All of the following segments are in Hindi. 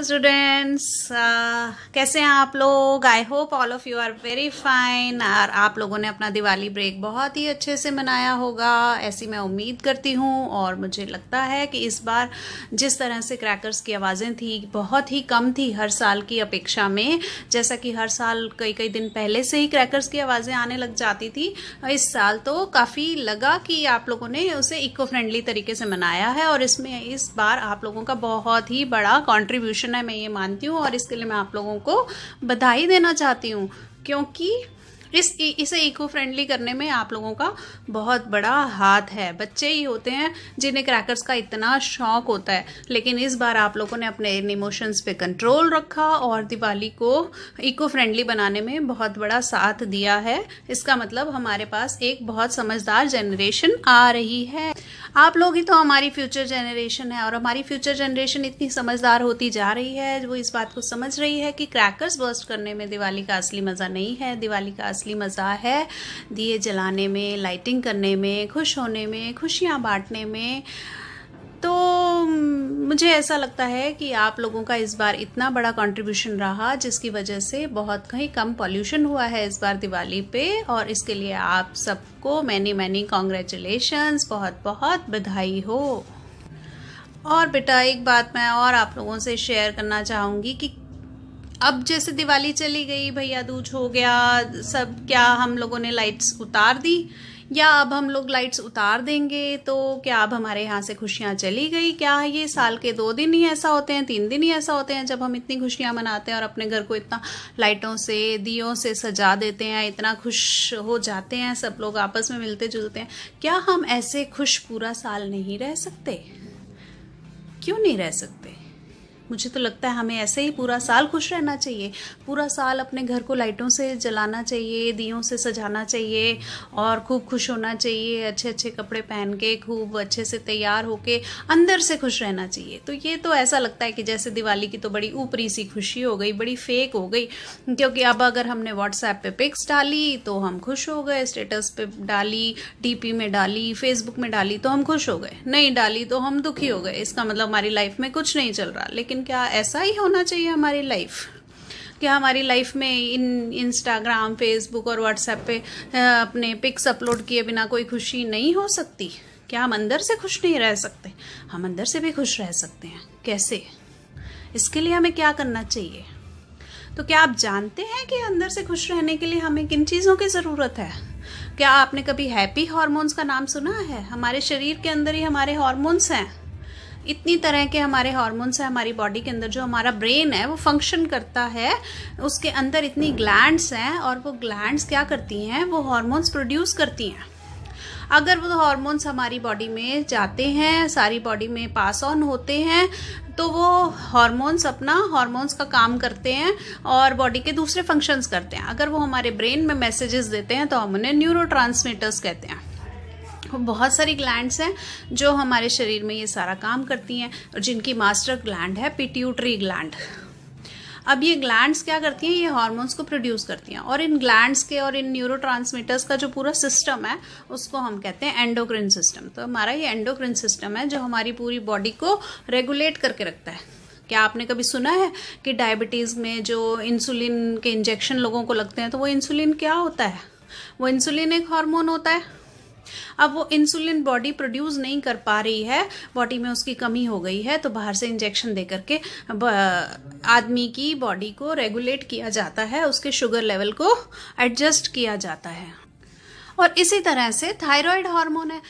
स्टूडेंट्स uh, कैसे हैं आप लोग I hope all of you are very fine और आप लोगों ने अपना दिवाली ब्रेक बहुत ही अच्छे से मनाया होगा ऐसी मैं उम्मीद करती हूँ और मुझे लगता है कि इस बार जिस तरह से क्रैकर्स की आवाज़ें थी बहुत ही कम थी हर साल की अपेक्षा में जैसा कि हर साल कई कई दिन पहले से ही क्रैकर्स की आवाज़ें आने लग जाती थी इस साल तो काफ़ी लगा कि आप लोगों ने उसे इको फ्रेंडली तरीके से मनाया है और इसमें इस बार आप लोगों का बहुत ही बड़ा कॉन्ट्रीब्यूशन सोल्यूशन है मैं ये मानती हूँ और इसके लिए मैं आप लोगों को बधाई देना चाहती हूँ क्योंकि इस इसे इको फ्रेंडली करने में आप लोगों का बहुत बड़ा हाथ है बच्चे ही होते हैं जिन्हें क्रैकर्स का इतना शौक होता है लेकिन इस बार आप लोगों ने अपने इन इमोशंस पे कंट्रोल रखा और दिवाली को इको फ्रेंडली बनाने में बहुत बड़ा साथ दिया है इसका मतलब हमारे पास एक बहुत समझदार जनरेशन आ रही है आप लोग ही तो हमारी फ्यूचर जनरेशन है और हमारी फ्यूचर जनरेशन इतनी समझदार होती जा रही है वो इस बात को समझ रही है कि क्रैकर्स बर्स्ट करने में दिवाली का असली मज़ा नहीं है दिवाली का असली मज़ा है दिए जलाने में लाइटिंग करने में खुश होने में खुशियाँ बांटने में तो मुझे ऐसा लगता है कि आप लोगों का इस बार इतना बड़ा कंट्रीब्यूशन रहा जिसकी वजह से बहुत कहीं कम पॉल्यूशन हुआ है इस बार दिवाली पे और इसके लिए आप सबको मैनी मैनी कॉन्ग्रेचुलेशंस बहुत बहुत बधाई हो और बेटा एक बात मैं और आप लोगों से शेयर करना चाहूँगी कि अब जैसे दिवाली चली गई भैया दूज हो गया सब क्या हम लोगों ने लाइट्स उतार दी या अब हम लोग लाइट्स उतार देंगे तो क्या अब हमारे यहाँ से खुशियाँ चली गई क्या ये साल के दो दिन ही ऐसा होते हैं तीन दिन ही ऐसा होते हैं जब हम इतनी खुशियाँ मनाते हैं और अपने घर को इतना लाइटों से दियों से सजा देते हैं इतना खुश हो जाते हैं सब लोग आपस में मिलते जुलते हैं क्या हम ऐसे खुश पूरा साल नहीं रह सकते क्यों नहीं रह सकते मुझे तो लगता है हमें ऐसे ही पूरा साल खुश रहना चाहिए पूरा साल अपने घर को लाइटों से जलाना चाहिए दियों से सजाना चाहिए और खूब खुश होना चाहिए अच्छे अच्छे कपड़े पहन के खूब अच्छे से तैयार होके अंदर से खुश रहना चाहिए तो ये तो ऐसा लगता है कि जैसे दिवाली की तो बड़ी ऊपरी सी खुशी हो गई बड़ी फेक हो गई क्योंकि अब अगर हमने व्हाट्सएप पे पिक्स डाली तो हम खुश हो गए स्टेटस पे डाली डीपी में डाली फेसबुक में डाली तो हम खुश हो गए नहीं डाली तो हम दुखी हो गए इसका मतलब हमारी लाइफ में कुछ नहीं चल रहा लेकिन क्या ऐसा ही होना चाहिए हमारी लाइफ क्या हमारी लाइफ में इन इंस्टाग्राम फेसबुक और व्हाट्सएप पे अपने पिक्स अपलोड किए बिना कोई खुशी नहीं हो सकती क्या हम अंदर से खुश नहीं रह सकते हम अंदर से भी खुश रह सकते हैं कैसे इसके लिए हमें क्या करना चाहिए तो क्या आप जानते हैं कि अंदर से खुश रहने के लिए हमें किन चीज़ों की ज़रूरत है क्या आपने कभी हैप्पी हॉर्मोन्स का नाम सुना है हमारे शरीर के अंदर ही हमारे हॉर्मोन्स हैं इतनी तरह के हमारे हॉर्मोन्स हैं हमारी बॉडी के अंदर जो हमारा ब्रेन है वो फंक्शन करता है उसके अंदर इतनी ग्लैंड्स हैं और वो ग्लैंड्स क्या करती हैं वो हॉर्मोन्स प्रोड्यूस करती हैं अगर वो हॉर्मोन्स हमारी बॉडी में जाते हैं सारी बॉडी में पास ऑन होते हैं तो वो हॉर्मोन्स अपना हॉर्मोन्स का काम करते हैं और बॉडी के दूसरे फंक्शंस करते हैं अगर वो हमारे ब्रेन में मैसेजेस देते हैं तो हम उन्हें न्यूरो कहते हैं बहुत सारी ग्लैंड्स हैं जो हमारे शरीर में ये सारा काम करती हैं और जिनकी मास्टर ग्लैंड है पिट्यूटरी ग्लैंड अब ये ग्लैंड्स क्या करती हैं ये हार्मोन्स को प्रोड्यूस करती हैं और इन ग्लैंड्स के और इन न्यूरो का जो पूरा सिस्टम है उसको हम कहते हैं एंडोक्रिन सिस्टम तो हमारा ये एंडोक्रिन सिस्टम है जो हमारी पूरी बॉडी को रेगुलेट करके रखता है क्या आपने कभी सुना है कि डायबिटीज़ में जो इंसुलिन के इंजेक्शन लोगों को लगते हैं तो वो इंसुलिन क्या होता है वो इंसुलिन एक हार्मोन होता है अब वो इंसुलिन बॉडी प्रोड्यूस नहीं कर पा रही है बॉडी में उसकी कमी हो गई है तो बाहर से इंजेक्शन दे करके आदमी की बॉडी को रेगुलेट किया जाता है उसके शुगर लेवल को एडजस्ट किया जाता है और इसी तरह से थायराइड हार्मोन है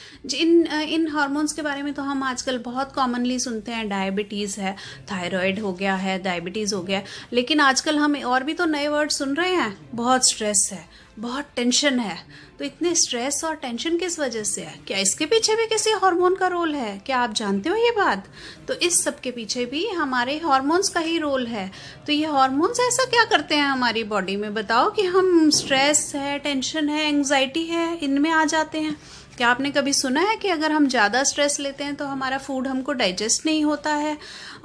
इन इन हार्मोन्स के बारे में तो हम आजकल बहुत कॉमनली सुनते हैं डायबिटीज़ है थायराइड हो गया है डायबिटीज़ हो गया लेकिन आजकल हम और भी तो नए वर्ड सुन रहे हैं बहुत स्ट्रेस है बहुत टेंशन है तो इतने स्ट्रेस और टेंशन किस वजह से है क्या इसके पीछे भी किसी हार्मोन का रोल है क्या आप जानते हो ये बात तो इस सब के पीछे भी हमारे हार्मोन्स का ही रोल है तो ये हार्मोन्स ऐसा क्या करते हैं हमारी बॉडी में बताओ कि हम स्ट्रेस है टेंशन है एंग्जाइटी है इनमें आ जाते हैं क्या आपने कभी सुना है कि अगर हम ज़्यादा स्ट्रेस लेते हैं तो हमारा फूड हमको डाइजेस्ट नहीं होता है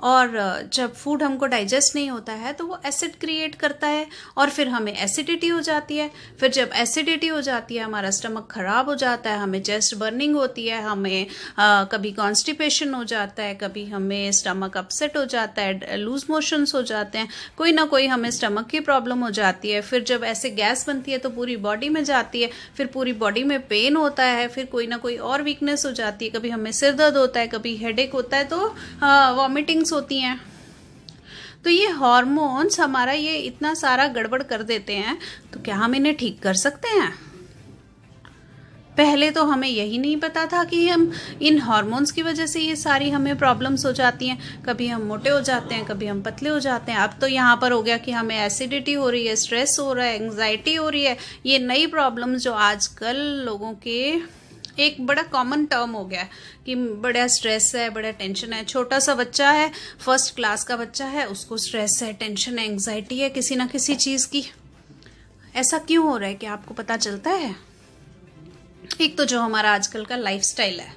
और जब फूड हमको डाइजेस्ट नहीं होता है तो वो एसिड क्रिएट करता है और फिर हमें एसिडिटी हो जाती है फिर जब एसिडिटी हो जाती है हमारा स्टमक ख़राब हो जाता है हमें चेस्ट बर्निंग होती है हमें आ, कभी कॉन्स्टिपेशन हो जाता है कभी हमें स्टमक अपसेट हो जाता है लूज मोशंस हो जाते हैं कोई ना कोई हमें स्टमक की प्रॉब्लम हो जाती है फिर जब ऐसे गैस बनती है तो पूरी बॉडी में जाती है फिर पूरी बॉडी में पेन होता है फिर कोई ना कोई और वीकनेस हो जाती है कभी हमें सिर दर्द होता है कभी हेडेक होता है तो वॉमिटिंग फीलिंग्स होती हैं तो ये हॉर्मोन्स हमारा ये इतना सारा गड़बड़ कर देते हैं तो क्या हम इन्हें ठीक कर सकते हैं पहले तो हमें यही नहीं पता था कि हम इन हॉर्मोन्स की वजह से ये सारी हमें प्रॉब्लम्स हो जाती हैं कभी हम मोटे हो जाते हैं कभी हम पतले हो जाते हैं अब तो यहाँ पर हो गया कि हमें एसिडिटी हो रही है स्ट्रेस हो रहा है एंग्जाइटी हो रही है ये नई प्रॉब्लम्स जो आजकल लोगों के एक बड़ा कॉमन टर्म हो गया है कि बड़ा स्ट्रेस है बड़ा टेंशन है छोटा सा बच्चा है फर्स्ट क्लास का बच्चा है उसको स्ट्रेस है टेंशन है एंग्जाइटी है किसी ना किसी चीज़ की ऐसा क्यों हो रहा है कि आपको पता चलता है एक तो जो हमारा आजकल का लाइफ है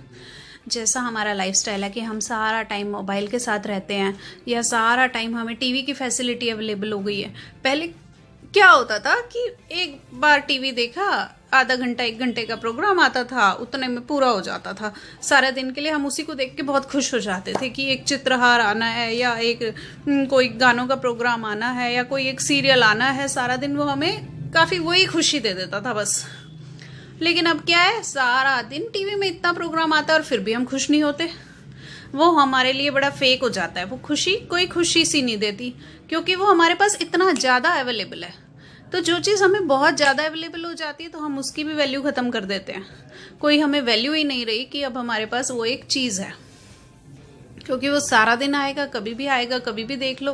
जैसा हमारा लाइफ है कि हम सारा टाइम मोबाइल के साथ रहते हैं या सारा टाइम हमें टीवी की फैसिलिटी अवेलेबल हो गई है पहले क्या होता था कि एक बार टीवी देखा आधा घंटा एक घंटे का प्रोग्राम आता था उतने में पूरा हो जाता था सारे दिन के लिए हम उसी को देख के बहुत खुश हो जाते थे कि एक चित्रहार आना है या एक हम्म, कोई गानों का प्रोग्राम आना है या कोई एक सीरियल आना है सारा दिन वो हमें काफ़ी वही खुशी दे देता था बस लेकिन अब क्या है सारा दिन टीवी में इतना प्रोग्राम आता है और फिर भी हम खुश नहीं होते वो हमारे लिए बड़ा फेक हो जाता है वो खुशी कोई खुशी सी नहीं देती क्योंकि वो हमारे पास इतना ज़्यादा अवेलेबल है तो जो चीज़ हमें बहुत ज़्यादा अवेलेबल हो जाती है तो हम उसकी भी वैल्यू ख़त्म कर देते हैं कोई हमें वैल्यू ही नहीं रही कि अब हमारे पास वो एक चीज़ है क्योंकि वो सारा दिन आएगा कभी भी आएगा कभी भी देख लो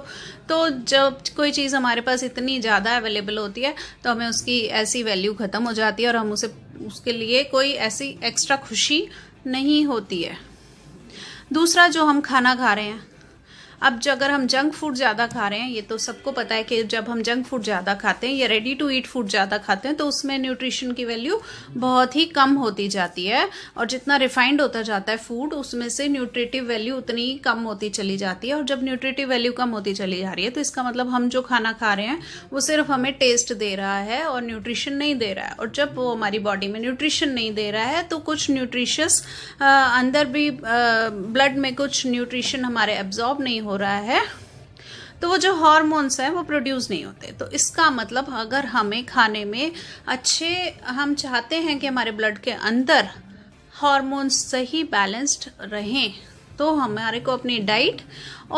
तो जब कोई चीज़ हमारे पास इतनी ज़्यादा अवेलेबल होती है तो हमें उसकी ऐसी वैल्यू ख़त्म हो जाती है और हम उसे उसके लिए कोई ऐसी एक्स्ट्रा खुशी नहीं होती है दूसरा जो हम खाना खा रहे हैं अब जो अगर हम जंक फूड ज़्यादा खा रहे हैं ये तो सबको पता है कि जब हम जंक फूड ज़्यादा खाते हैं या रेडी टू ईट फूड ज़्यादा खाते हैं तो उसमें न्यूट्रिशन की वैल्यू बहुत ही कम होती जाती है और जितना रिफाइंड होता जाता है फूड उसमें से न्यूट्रिटिव वैल्यू उतनी कम होती चली जाती है और जब न्यूट्रिटिव वैल्यू कम होती चली जा रही है तो इसका मतलब हम जो खाना खा रहे हैं वो सिर्फ हमें टेस्ट दे रहा है और न्यूट्रिशन नहीं दे रहा है और जब वो हमारी बॉडी में न्यूट्रिशन नहीं दे रहा है तो कुछ न्यूट्रिशस अंदर भी ब्लड में कुछ न्यूट्रिशन हमारे एब्जॉर्ब नहीं हो रहा है तो वो जो हॉर्मोन्स हैं वो प्रोड्यूस नहीं होते तो इसका मतलब अगर हमें खाने में अच्छे हम चाहते हैं कि हमारे ब्लड के अंदर हॉर्मोन्स सही बैलेंस्ड रहें तो हमारे को अपनी डाइट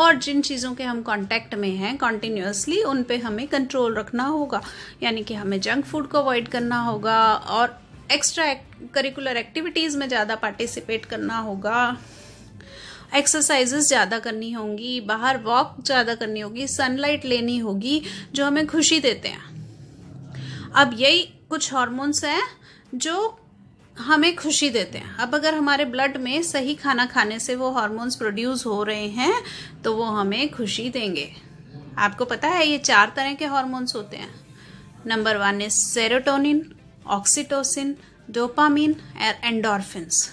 और जिन चीज़ों के हम कांटेक्ट में हैं कॉन्टिन्यूसली उन पे हमें कंट्रोल रखना होगा यानी कि हमें जंक फूड को अवॉइड करना होगा और एक्स्ट्रा करिकुलर एक्टिविटीज़ में ज़्यादा पार्टिसिपेट करना होगा एक्सरसाइजेस ज़्यादा करनी होंगी बाहर वॉक ज़्यादा करनी होगी सनलाइट लेनी होगी जो हमें खुशी देते हैं अब यही कुछ हॉर्मोन्स हैं जो हमें खुशी देते हैं अब अगर हमारे ब्लड में सही खाना खाने से वो हॉर्मोन्स प्रोड्यूस हो रहे हैं तो वो हमें खुशी देंगे आपको पता है ये चार तरह के हॉर्मोन्स होते हैं number one is serotonin oxytocin dopamine endorphins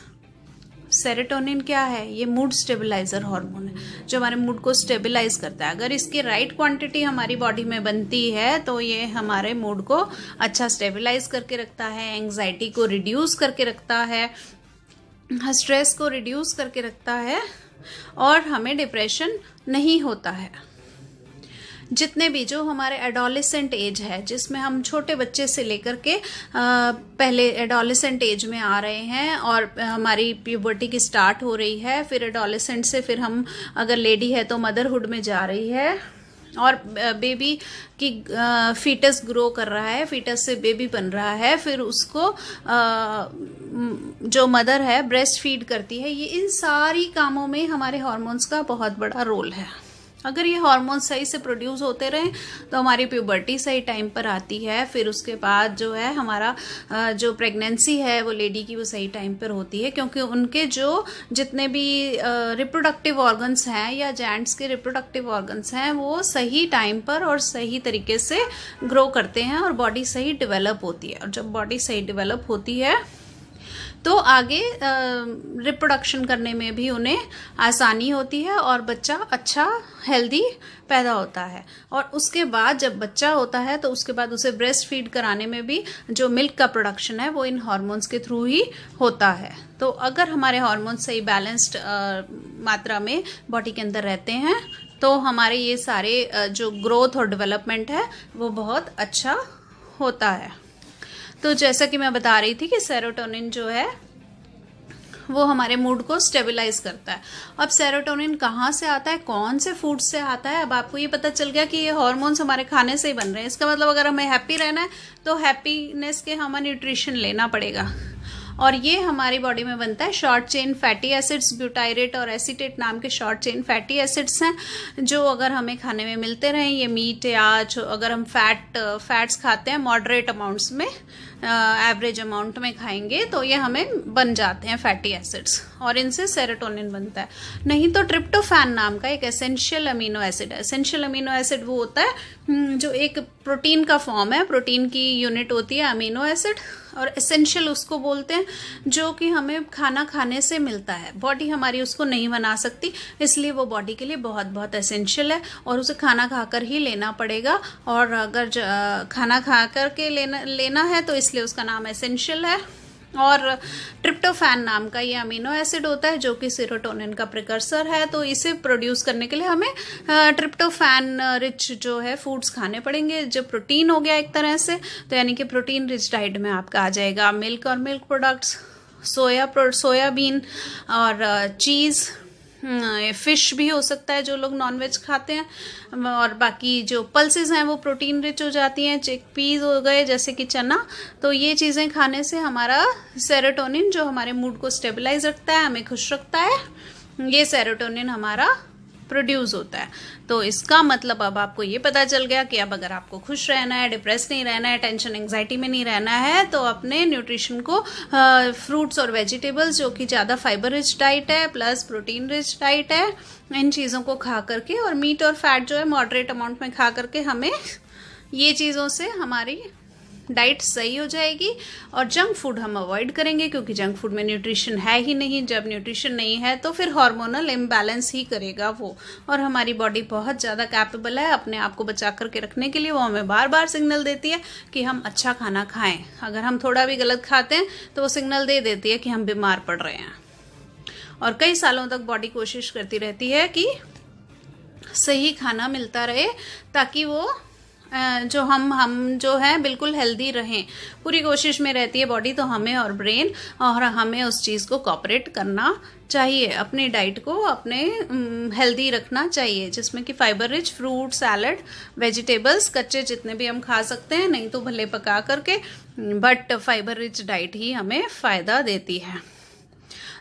serotonin क्या है ये मूड स्टेबलाइजर हार्मोन है जो हमारे मूड को स्टेबलाइज करता है अगर इसकी राइट क्वांटिटी हमारी बॉडी में बनती है तो ये हमारे मूड को अच्छा स्टेबलाइज करके रखता है एंग्जाइटी को रिड्यूस करके रखता है स्ट्रेस को रिड्यूस करके रखता है और हमें डिप्रेशन नहीं होता है जितने भी जो हमारे एडोलिसेंट एज है जिसमें हम छोटे बच्चे से लेकर के पहले एडोलिसेंट एज में आ रहे हैं और हमारी प्यूबर्टी की स्टार्ट हो रही है फिर एडोलिसेंट से फिर हम अगर लेडी है तो मदरहुड में जा रही है और बेबी की फीटस ग्रो कर रहा है फीटस से बेबी बन रहा है फिर उसको जो मदर है ब्रेस्ट फीड करती है ये इन सारी कामों में हमारे हॉर्मोन्स का बहुत बड़ा रोल है अगर ये हार्मोन सही से प्रोड्यूस होते रहें तो हमारी प्यूबर्टी सही टाइम पर आती है फिर उसके बाद जो है हमारा जो प्रेगनेंसी है वो लेडी की वो सही टाइम पर होती है क्योंकि उनके जो जितने भी रिप्रोडक्टिव ऑर्गन्स हैं या जेंट्स के रिप्रोडक्टिव ऑर्गन्स हैं वो सही टाइम पर और सही तरीके से ग्रो करते हैं और बॉडी सही डिवेलप होती है और जब बॉडी सही डिवेलप होती है तो आगे रिप्रोडक्शन करने में भी उन्हें आसानी होती है और बच्चा अच्छा हेल्दी पैदा होता है और उसके बाद जब बच्चा होता है तो उसके बाद उसे ब्रेस्ट फीड कराने में भी जो मिल्क का प्रोडक्शन है वो इन हॉर्मोन्स के थ्रू ही होता है तो अगर हमारे हॉर्मोन्स सही बैलेंस्ड मात्रा में बॉडी के अंदर रहते हैं तो हमारे ये सारे जो ग्रोथ और डेवलपमेंट है वो बहुत अच्छा होता है तो जैसा कि मैं बता रही थी कि सेरोटोनिन जो है वो हमारे मूड को स्टेबलाइज करता है अब सेरोटोनिन कहाँ से आता है कौन से फूड से आता है अब आपको ये पता चल गया कि ये हॉर्मोन्स हमारे खाने से ही बन रहे हैं इसका मतलब अगर हमें हैप्पी रहना है तो हैप्पीनेस के हमें न्यूट्रिशन लेना पड़ेगा और ये हमारी बॉडी में बनता है short chain fatty acids butyrate और एसिटेट नाम के शॉर्ट चेन फैटी एसिड्स हैं जो अगर हमें खाने में मिलते रहें ये मीट या अगर हम फैट फैट्स खाते हैं मॉडरेट अमाउंट्स में एवरेज अमाउंट में खाएंगे तो ये हमें बन जाते हैं फैटी एसिड्स और इनसे सेरेटोनिन बनता है नहीं तो ट्रिप्टोफैन नाम का एक एसेंशियल अमीनो एसिड है एसेंशियल अमीनो एसिड वो होता है हम्म, जो एक प्रोटीन का फॉर्म है प्रोटीन की यूनिट होती है अमीनो एसिड और एसेंशियल उसको बोलते हैं जो कि हमें खाना खाने से मिलता है बॉडी हमारी उसको नहीं बना सकती इसलिए वो बॉडी के लिए बहुत बहुत एसेंशियल है और उसे खाना खाकर ही लेना पड़ेगा और अगर खाना खा कर के लेना लेना है तो इस इसलिए उसका नाम एसेंशियल है और ट्रिप्टोफैन नाम का ये अमीनो एसिड होता है जो कि सीरोटोनिन का प्रिकर्सर है तो इसे प्रोड्यूस करने के लिए हमें ट्रिप्टोफैन रिच जो है फूड्स खाने पड़ेंगे जो प्रोटीन हो गया एक तरह से तो यानी कि प्रोटीन रिच डाइट में आपका आ जाएगा मिल्क और milk products soya pro soybean और चीज़ फिश हम्म, भी हो सकता है जो लोग नॉनवेज खाते हैं और बाकी जो पल्सेस हैं वो प्रोटीन रिच हो जाती हैं चेक पीज हो गए जैसे कि चना तो ये चीज़ें खाने से हमारा सेरोटोनिन जो हमारे मूड को स्टेबलाइज रखता है हमें खुश रखता है ये सेरोटोनिन हमारा प्रोड्यूस होता है तो इसका मतलब अब आपको ये पता चल गया कि अब अगर आपको खुश रहना है डिप्रेस नहीं रहना है टेंशन एंग्जाइटी में नहीं रहना है तो अपने न्यूट्रिशन को फ्रूट्स और वेजिटेबल्स जो कि ज़्यादा फाइबर रिच डाइट है प्लस प्रोटीन रिच डाइट है इन चीज़ों को खा करके और मीट और फैट जो है मॉडरेट अमाउंट में खा करके हमें ये चीज़ों से हमारी डाइट सही हो जाएगी और जंक फूड हम अवॉइड करेंगे क्योंकि जंक फूड में न्यूट्रिशन है ही नहीं जब न्यूट्रिशन नहीं है तो फिर हार्मोनल इम्बैलेंस ही करेगा वो और हमारी बॉडी बहुत ज़्यादा कैपेबल है अपने आप को बचा करके रखने के लिए वो हमें बार बार सिग्नल देती है कि हम अच्छा खाना खाएं अगर हम थोड़ा भी गलत खाते हैं तो वो सिग्नल दे देती है कि हम बीमार पड़ रहे हैं और कई सालों तक बॉडी कोशिश करती रहती है कि सही खाना मिलता रहे ताकि वो जो हम हम जो है बिल्कुल हेल्दी रहें पूरी कोशिश में रहती है बॉडी तो हमें और ब्रेन और हमें उस चीज़ को कॉपरेट करना चाहिए अपने डाइट को अपने हेल्दी रखना चाहिए जिसमें कि fibre rich fruit salad vegetables कच्चे जितने भी हम खा सकते हैं नहीं तो भले पका करके बट फाइबर रिच डाइट ही हमें फ़ायदा देती है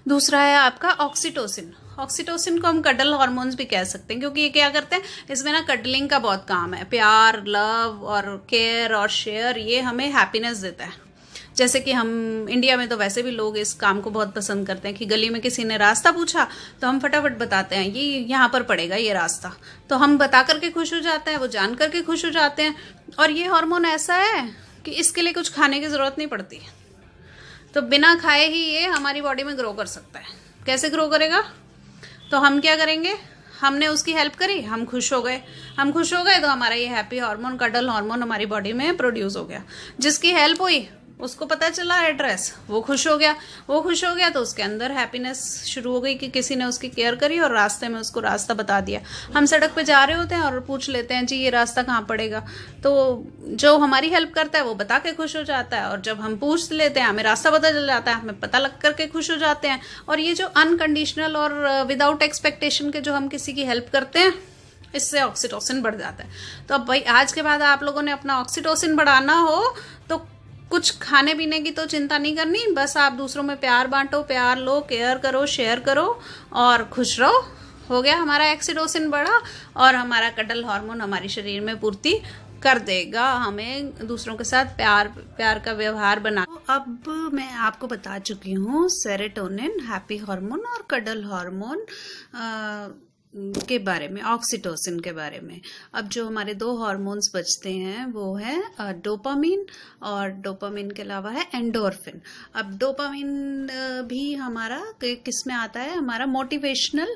दूसरा है आपका ऑक्सीटोसिन ऑक्सीटोसिन को हम कडल हॉर्मोन्स भी कह सकते हैं क्योंकि ये क्या करते हैं इसमें ना कडलिंग का बहुत काम है प्यार लव और केयर और शेयर ये हमें हैप्पीनेस देता है जैसे कि हम इंडिया में तो वैसे भी लोग इस काम को बहुत पसंद करते हैं कि गली में किसी ने रास्ता पूछा तो हम फटाफट बताते हैं ये यहाँ पर पड़ेगा ये रास्ता तो हम बता करके खुश हो जाते हैं वो जान करके खुश हो जाते हैं और ये हार्मोन ऐसा है कि इसके लिए कुछ खाने की ज़रूरत नहीं पड़ती है तो बिना खाए ही ये हमारी बॉडी में ग्रो कर सकता है कैसे ग्रो करेगा तो हम क्या करेंगे हमने उसकी हेल्प करी हम खुश हो गए हम खुश हो गए तो हमारा ये हैप्पी हार्मोन कडल हार्मोन हमारी बॉडी में प्रोड्यूस हो गया जिसकी हेल्प हुई उसको पता चला एड्रेस वो खुश हो गया वो खुश हो गया तो उसके अंदर हैप्पीनेस शुरू हो गई कि किसी ने उसकी केयर करी और रास्ते में उसको रास्ता बता दिया हम सड़क पे जा रहे होते हैं और पूछ लेते हैं जी ये रास्ता कहाँ पड़ेगा तो जो हमारी हेल्प करता है वो बता के खुश हो जाता है और जब हम पूछ लेते हैं हमें रास्ता पता चल जाता है हमें पता लग करके खुश हो जाते हैं और ये जो अनकंडीशनल और विदाउट एक्सपेक्टेशन के जो हम किसी की हेल्प करते हैं इससे ऑक्सीटोसिन बढ़ जाता है तो अब भाई आज के बाद आप लोगों ने अपना ऑक्सीटोसिन बढ़ाना हो तो कुछ खाने पीने की तो चिंता नहीं करनी बस आप दूसरों में प्यार बांटो प्यार लो केयर करो शेयर करो और खुश रहो हो गया हमारा एक्सीडोसिन बढ़ा और हमारा कटल हार्मोन हमारे शरीर में पूर्ति कर देगा हमें दूसरों के साथ प्यार प्यार का व्यवहार बना तो अब मैं आपको बता चुकी हूँ सेरेटोनिन हैप्पी हार्मोन और कडल हार्मोन के बारे में ऑक्सीटोसिन के बारे में अब जो हमारे दो हार्मोन्स बचते हैं वो है डोपामिन और डोपामिन के अलावा है एंडोरफिन अब डोपामिन भी हमारा किस में आता है हमारा मोटिवेशनल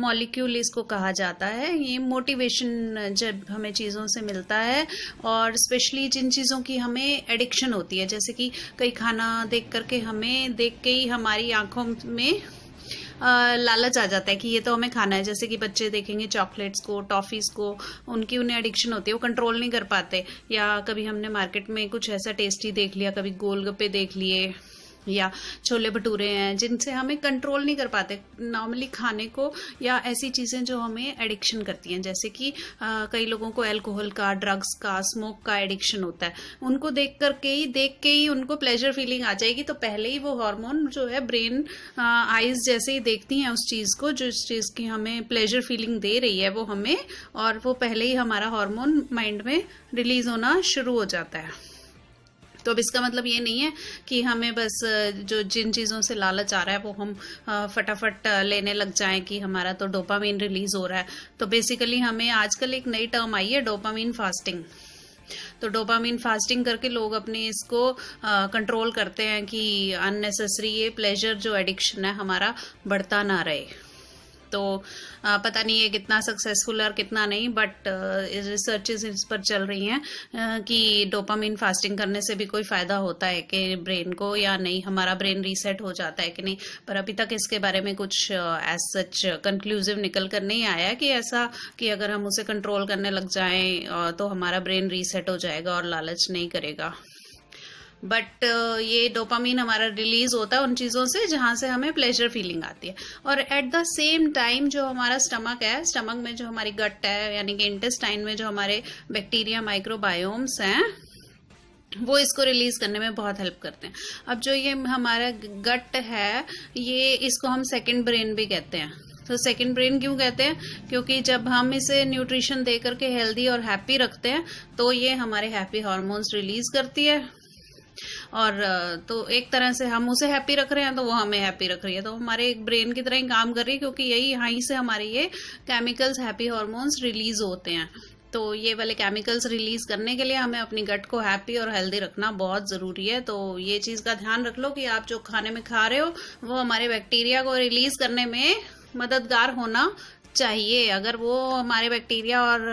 मॉलिक्यूल इसको कहा जाता है ये मोटिवेशन जब हमें चीज़ों से मिलता है और स्पेशली जिन चीज़ों की हमें एडिक्शन होती है जैसे कि कई खाना देख करके हमें देख के ही हमारी आँखों में लालच आ जाता है कि ये तो हमें खाना है जैसे कि बच्चे देखेंगे चॉकलेट्स को टॉफ़ीज़ को उनकी उन्हें एडिक्शन होती है वो कंट्रोल नहीं कर पाते या कभी हमने मार्केट में कुछ ऐसा टेस्टी देख लिया कभी गोलगप्पे देख लिए या छोले भटूरे हैं जिनसे हमें कंट्रोल नहीं कर पाते नॉर्मली खाने को या ऐसी चीज़ें जो हमें एडिक्शन करती हैं जैसे कि आ, कई लोगों को एल्कोहल का ड्रग्स का स्मोक का एडिक्शन होता है उनको देख करके ही देख के ही उनको प्लेजर फीलिंग आ जाएगी तो पहले ही वो हार्मोन जो है ब्रेन आइज जैसे ही देखती हैं उस चीज़ को जो इस चीज़ की हमें प्लेजर फीलिंग दे रही है वो हमें और वो पहले ही हमारा हॉर्मोन माइंड में रिलीज होना शुरू हो जाता है तो अब इसका मतलब ये नहीं है कि हमें बस जो जिन चीज़ों से लालच आ रहा है वो हम फटाफट लेने लग जाएं कि हमारा तो डोपामीन रिलीज हो रहा है तो बेसिकली हमें आजकल एक नई टर्म आई है डोपामीन फास्टिंग तो डोपामीन फास्टिंग करके लोग अपने इसको कंट्रोल करते हैं कि अननेसेसरी ये प्लेजर जो एडिक्शन है हमारा बढ़ता ना रहे तो पता नहीं ये कितना सक्सेसफुल और कितना नहीं बट रिसर्चेज इस पर चल रही हैं कि डोपामिन फास्टिंग करने से भी कोई फ़ायदा होता है कि ब्रेन को या नहीं हमारा ब्रेन रीसेट हो जाता है कि नहीं पर अभी तक इसके बारे में कुछ एज सच कंक्लूसिव निकल कर नहीं आया कि ऐसा कि अगर हम उसे कंट्रोल करने लग जाएं तो हमारा ब्रेन रीसेट हो जाएगा और लालच नहीं करेगा बट uh, ये डोपामीन हमारा रिलीज होता है उन चीज़ों से जहाँ से हमें प्लेजर फीलिंग आती है और एट द सेम टाइम जो हमारा स्टमक है स्टमक में जो हमारी गट है यानी कि इंटेस्टाइन में जो हमारे बैक्टीरिया माइक्रोबायोम्स हैं वो इसको रिलीज करने में बहुत हेल्प करते हैं अब जो ये हमारा गट है ये इसको हम सेकेंड ब्रेन भी कहते हैं तो सेकेंड ब्रेन क्यों कहते हैं क्योंकि जब हम इसे न्यूट्रिशन दे करके हेल्दी और हैप्पी रखते हैं तो ये हमारे हैप्पी हॉर्मोन्स रिलीज करती है और तो एक तरह से हम उसे हैप्पी रख रहे हैं तो वो हमें हैप्पी रख रही है तो हमारे एक ब्रेन की तरह ही काम कर रही है क्योंकि यही यहाँ से हमारे ये केमिकल्स हैप्पी हॉर्मोन्स रिलीज होते हैं तो ये वाले केमिकल्स रिलीज करने के लिए हमें अपनी गट को हैप्पी और हेल्दी रखना बहुत ज़रूरी है तो ये चीज़ का ध्यान रख लो कि आप जो खाने में खा रहे हो वो हमारे बैक्टीरिया को रिलीज करने में मददगार होना चाहिए अगर वो हमारे बैक्टीरिया और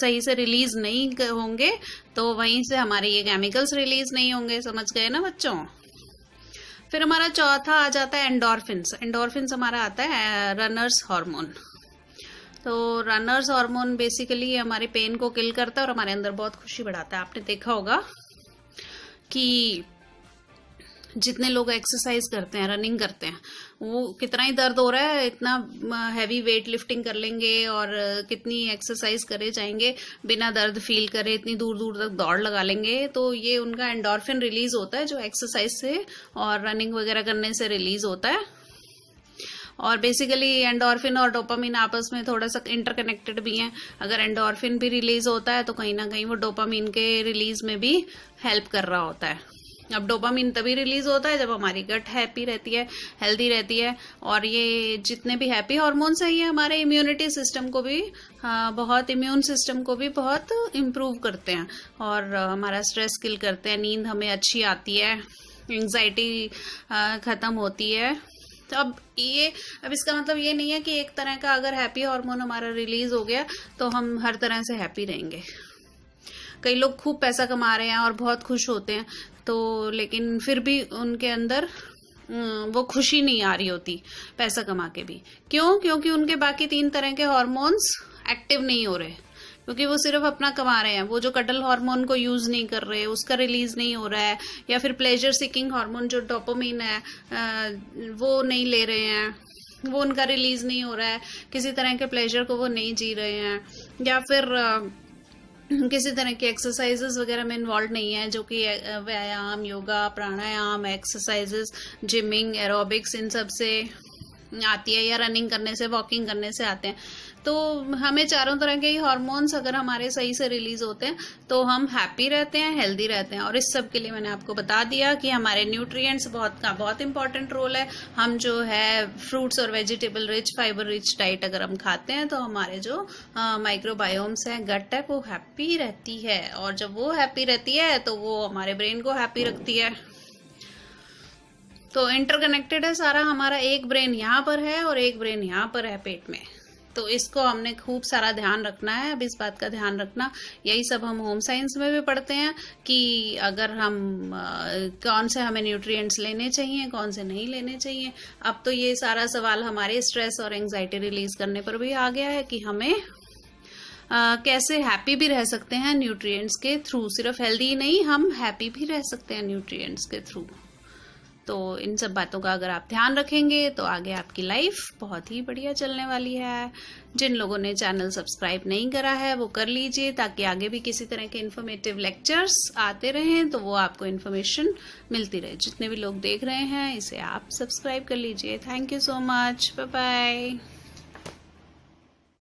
सही से रिलीज नहीं होंगे तो वहीं से हमारे ये केमिकल्स रिलीज नहीं होंगे समझ गए ना बच्चों फिर हमारा चौथा आ जाता है एंडोरफिन्स एंडोरफिन्स हमारा आता है रनर्स हार्मोन तो रनर्स हार्मोन बेसिकली हमारे पेन को किल करता है और हमारे अंदर बहुत खुशी बढ़ाता है आपने देखा होगा कि जितने लोग एक्सरसाइज करते हैं रनिंग करते हैं वो कितना ही दर्द हो रहा है इतना हैवी वेट लिफ्टिंग कर लेंगे और कितनी एक्सरसाइज करे जाएंगे बिना दर्द फील करे इतनी दूर दूर तक दौड़ लगा लेंगे तो ये उनका एंडोर्फिन रिलीज होता है जो एक्सरसाइज से और रनिंग वगैरह करने से रिलीज होता है और बेसिकली एंडोर्फिन और डोपामिन आपस में थोड़ा सा इंटरकनेक्टेड भी हैं अगर एंडोर्फिन भी रिलीज होता है तो कहीं ना कहीं वो डोपामिन के रिलीज में भी हेल्प कर रहा होता है अब डोपामिन तभी रिलीज होता है जब हमारी गट हैप्पी रहती है हेल्दी रहती है और ये जितने भी हैप्पी हॉर्मोन्स हैं ये हमारे इम्यूनिटी सिस्टम को भी हाँ, बहुत इम्यून सिस्टम को भी बहुत इम्प्रूव करते हैं और हमारा स्ट्रेस किल करते हैं नींद हमें अच्छी आती है एंग्जाइटी ख़त्म होती है तो अब ये अब इसका मतलब ये नहीं है कि एक तरह का अगर हैप्पी हॉर्मोन हमारा रिलीज हो गया तो हम हर तरह से हैप्पी रहेंगे कई लोग खूब पैसा कमा रहे हैं और बहुत खुश होते हैं तो लेकिन फिर भी उनके अंदर वो खुशी नहीं आ रही होती पैसा कमा के भी क्यों क्योंकि उनके बाकी तीन तरह के हॉर्मोन्स एक्टिव नहीं हो रहे क्योंकि वो सिर्फ अपना कमा रहे हैं वो जो कटल हार्मोन को यूज नहीं कर रहे उसका रिलीज नहीं हो रहा है या फिर प्लेजर सिकिंग हार्मोन जो डोपोमिन है वो नहीं ले रहे हैं वो उनका रिलीज नहीं हो रहा है किसी तरह के प्लेजर को वो नहीं जी रहे हैं या फिर किसी तरह की एक्सरसाइजेज वगैरह में इन्वॉल्व नहीं है जो कि व्यायाम yoga pranayama exercises gyming aerobics इन सब से आती है या रनिंग करने से वॉकिंग करने से आते हैं तो हमें चारों तरह के ही हॉर्मोन्स अगर हमारे सही से रिलीज होते हैं तो हम हैप्पी रहते हैं हेल्दी रहते हैं और इस सब के लिए मैंने आपको बता दिया कि हमारे न्यूट्रिएंट्स बहुत का बहुत इंपॉर्टेंट रोल है हम जो है फ्रूट्स और vegetable rich fibre rich diet अगर हम खाते हैं तो हमारे जो माइक्रोबायोम्स हैं गट है वो हैप्पी रहती है और जब वो हैप्पी रहती है तो वो हमारे ब्रेन को हैप्पी रखती है तो इंटरकनेक्टेड है सारा हमारा एक ब्रेन यहाँ पर है और एक ब्रेन यहाँ पर है पेट में तो इसको हमने खूब सारा ध्यान रखना है अब इस बात का ध्यान रखना यही सब हम होम साइंस में भी पढ़ते हैं कि अगर हम कौन से हमें न्यूट्रिएंट्स लेने चाहिए कौन से नहीं लेने चाहिए अब तो ये सारा सवाल हमारे स्ट्रेस और एंगजाइटी रिलीज करने पर भी आ गया है कि हमें आ, कैसे हैप्पी भी रह सकते हैं न्यूट्रियट्स के थ्रू सिर्फ हेल्दी नहीं हम हैप्पी भी रह सकते हैं न्यूट्रिय के थ्रू तो इन सब बातों का अगर आप ध्यान रखेंगे तो आगे आपकी लाइफ बहुत ही बढ़िया चलने वाली है जिन लोगों ने चैनल सब्सक्राइब नहीं करा है वो कर लीजिए ताकि आगे भी किसी तरह के इन्फॉर्मेटिव लेक्चर्स आते रहें तो वो आपको इन्फॉर्मेशन मिलती रहे जितने भी लोग देख रहे हैं इसे आप सब्सक्राइब कर लीजिए thank you so much bye bye